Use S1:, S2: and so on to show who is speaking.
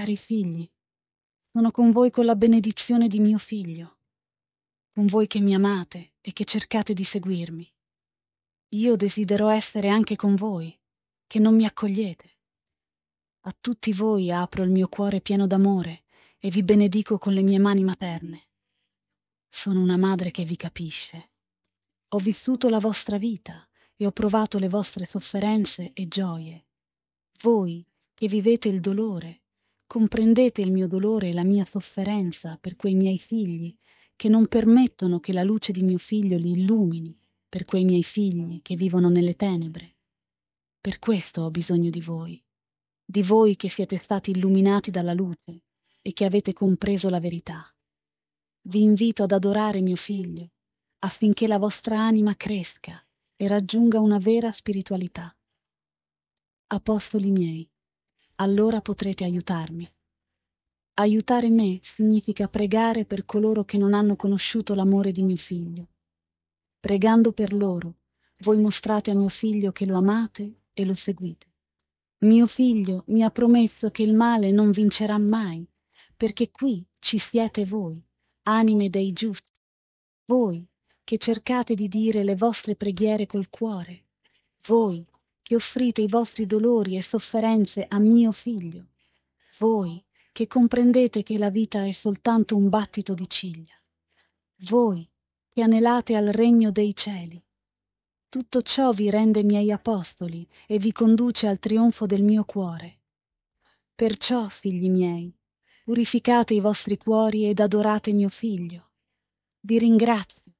S1: Cari figli, sono con voi con la benedizione di mio figlio, con voi che mi amate e che cercate di seguirmi. Io desidero essere anche con voi, che non mi accogliete. A tutti voi apro il mio cuore pieno d'amore e vi benedico con le mie mani materne. Sono una madre che vi capisce. Ho vissuto la vostra vita e ho provato le vostre sofferenze e gioie. Voi che vivete il dolore comprendete il mio dolore e la mia sofferenza per quei miei figli che non permettono che la luce di mio figlio li illumini per quei miei figli che vivono nelle tenebre per questo ho bisogno di voi di voi che siete stati illuminati dalla luce e che avete compreso la verità vi invito ad adorare mio figlio affinché la vostra anima cresca e raggiunga una vera spiritualità apostoli miei allora potrete aiutarmi. Aiutare me significa pregare per coloro che non hanno conosciuto l'amore di mio figlio. Pregando per loro, voi mostrate a mio figlio che lo amate e lo seguite. Mio figlio mi ha promesso che il male non vincerà mai, perché qui ci siete voi, anime dei giusti, voi che cercate di dire le vostre preghiere col cuore, voi che offrite i vostri dolori e sofferenze a mio figlio, voi che comprendete che la vita è soltanto un battito di ciglia, voi che anelate al regno dei cieli. Tutto ciò vi rende miei apostoli e vi conduce al trionfo del mio cuore. Perciò, figli miei, purificate i vostri cuori ed adorate mio figlio. Vi ringrazio